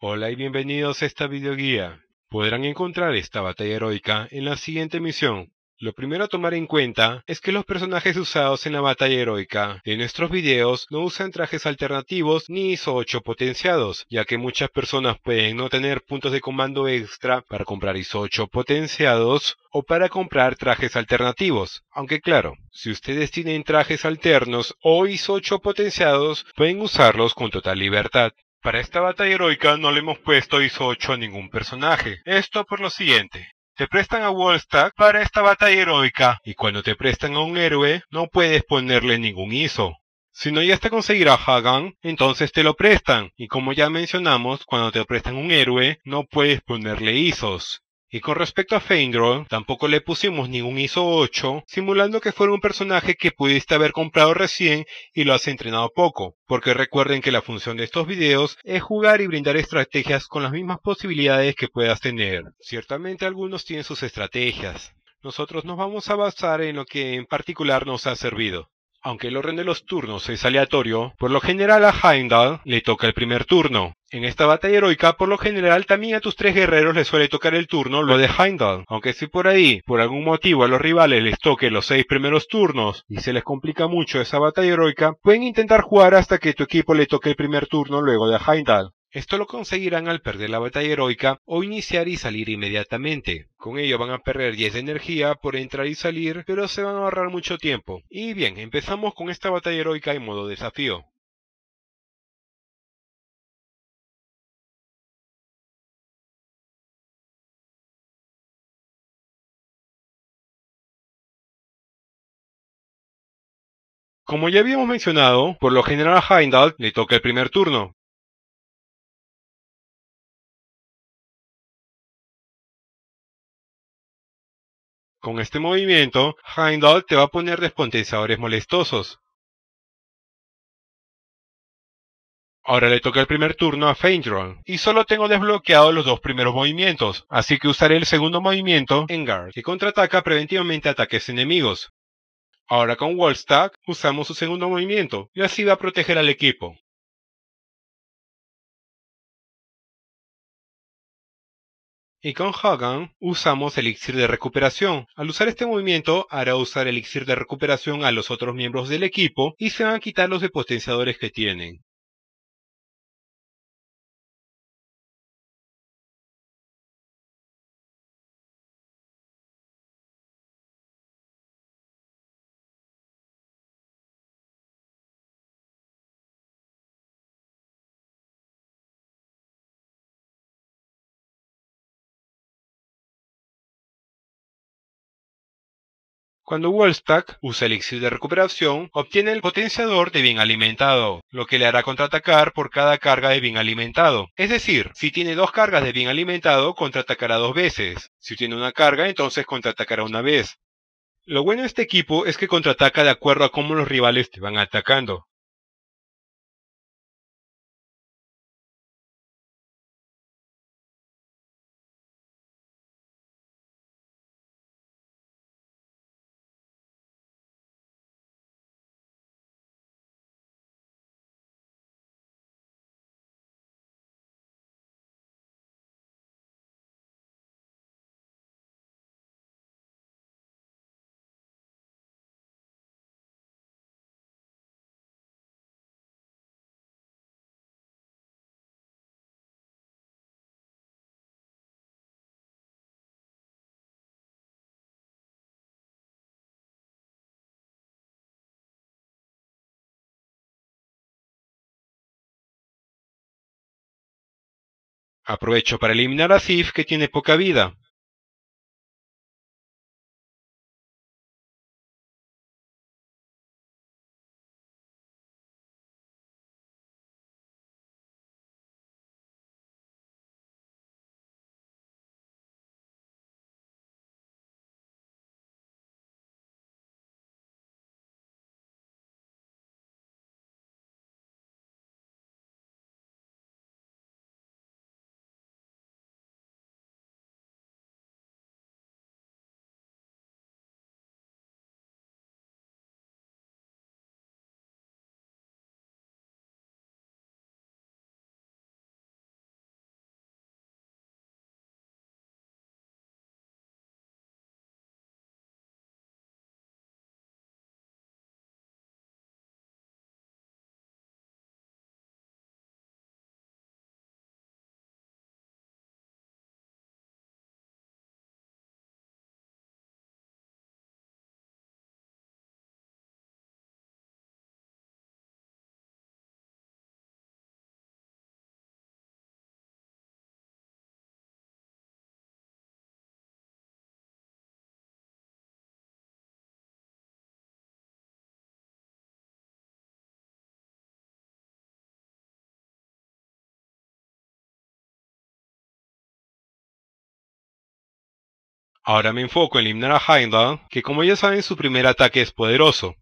Hola y bienvenidos a esta videoguía. Podrán encontrar esta batalla heroica en la siguiente misión. Lo primero a tomar en cuenta es que los personajes usados en la batalla heroica en nuestros videos no usan trajes alternativos ni ISO 8 potenciados, ya que muchas personas pueden no tener puntos de comando extra para comprar ISO 8 potenciados o para comprar trajes alternativos. Aunque claro, si ustedes tienen trajes alternos o ISO 8 potenciados, pueden usarlos con total libertad. Para esta batalla heroica no le hemos puesto ISO 8 a ningún personaje. Esto por lo siguiente. Te prestan a Wallstack para esta batalla heroica y cuando te prestan a un héroe no puedes ponerle ningún ISO. Si no ya te conseguir a Hagan, entonces te lo prestan y como ya mencionamos, cuando te prestan un héroe no puedes ponerle ISOs. Y con respecto a Feindroll, tampoco le pusimos ningún ISO 8, simulando que fuera un personaje que pudiste haber comprado recién y lo has entrenado poco, porque recuerden que la función de estos videos es jugar y brindar estrategias con las mismas posibilidades que puedas tener. Ciertamente algunos tienen sus estrategias. Nosotros nos vamos a basar en lo que en particular nos ha servido. Aunque el orden de los turnos es aleatorio, por lo general a Heimdall le toca el primer turno. En esta batalla heroica, por lo general también a tus tres guerreros les suele tocar el turno lo de Heimdall, aunque si por ahí, por algún motivo a los rivales les toque los seis primeros turnos y se les complica mucho esa batalla heroica, pueden intentar jugar hasta que tu equipo le toque el primer turno luego de Heimdall. Esto lo conseguirán al perder la batalla heroica o iniciar y salir inmediatamente. Con ello van a perder 10 de energía por entrar y salir, pero se van a ahorrar mucho tiempo. Y bien, empezamos con esta batalla heroica en modo desafío. Como ya habíamos mencionado, por lo general a Heimdall le toca el primer turno, Con este movimiento, Heimdall te va a poner despotenciadores molestosos. Ahora le toca el primer turno a Feindron, y solo tengo desbloqueado los dos primeros movimientos, así que usaré el segundo movimiento en que contraataca preventivamente ataques enemigos. Ahora con Wallstack usamos su segundo movimiento, y así va a proteger al equipo. Y con Hagan usamos elixir de recuperación. Al usar este movimiento hará usar elixir de recuperación a los otros miembros del equipo y se van a quitar los depotenciadores que tienen. Cuando Wallstack usa el elixir de recuperación, obtiene el potenciador de bien alimentado, lo que le hará contraatacar por cada carga de bien alimentado. Es decir, si tiene dos cargas de bien alimentado, contraatacará dos veces. Si tiene una carga, entonces contraatacará una vez. Lo bueno de este equipo es que contraataca de acuerdo a cómo los rivales te van atacando. Aprovecho para eliminar a Sif que tiene poca vida. Ahora me enfoco en eliminar a Heimdall, que como ya saben su primer ataque es poderoso.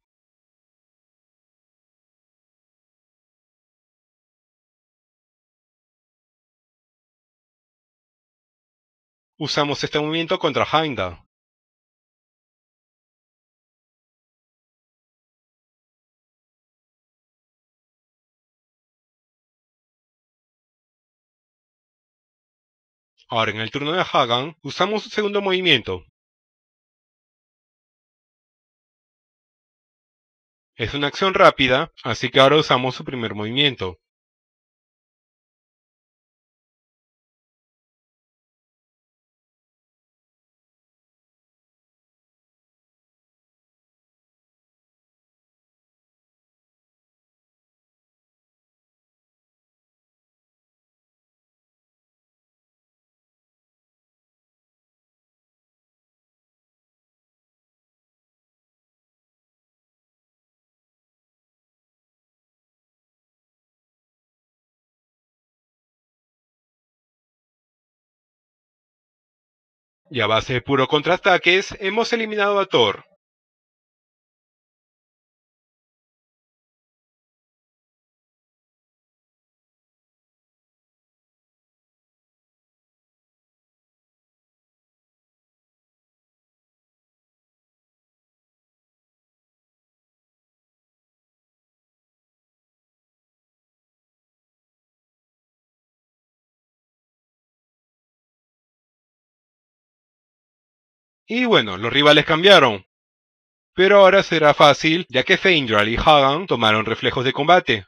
Usamos este movimiento contra Heimdall. Ahora en el turno de Hagan, usamos su segundo movimiento. Es una acción rápida, así que ahora usamos su primer movimiento. Y a base de puro contraataques hemos eliminado a Thor. Y bueno, los rivales cambiaron. Pero ahora será fácil, ya que Feindral y Hagan tomaron reflejos de combate.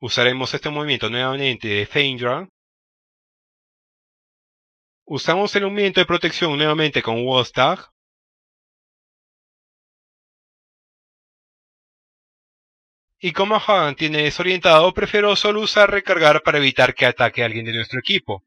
Usaremos este movimiento nuevamente de Feindra. Usamos el movimiento de protección nuevamente con Wostag. Y como Han tiene desorientado, prefiero solo usar recargar para evitar que ataque a alguien de nuestro equipo.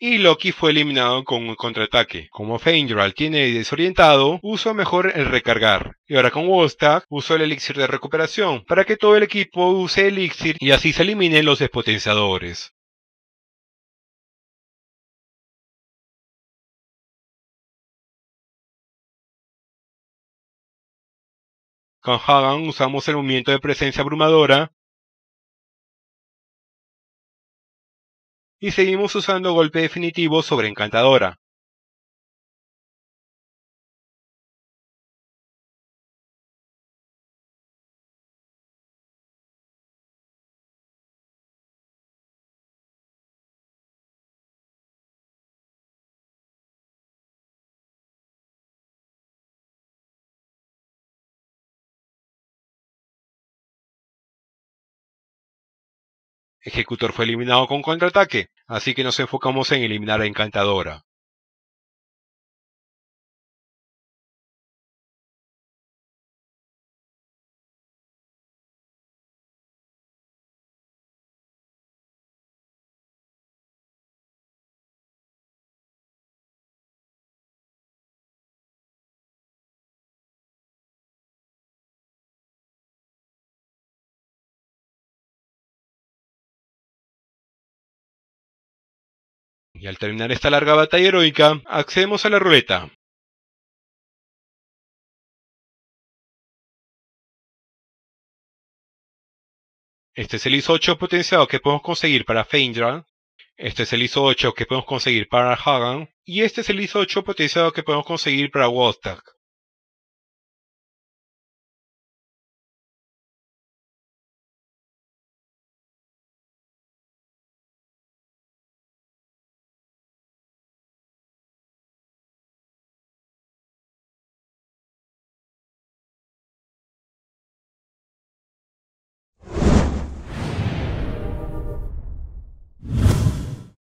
y Loki fue eliminado con un contraataque. Como Fangirl tiene desorientado, usó mejor el recargar. Y ahora con Wolstag usó el elixir de recuperación para que todo el equipo use elixir y así se eliminen los despotenciadores. Con Hagan usamos el movimiento de presencia abrumadora y seguimos usando golpe definitivo sobre encantadora. Ejecutor fue eliminado con contraataque, así que nos enfocamos en eliminar a Encantadora. Y al terminar esta larga batalla heroica, accedemos a la ruleta. Este es el ISO 8 potenciado que podemos conseguir para Feindra. Este es el ISO 8 que podemos conseguir para Hagan. Y este es el ISO 8 potenciado que podemos conseguir para Wotak.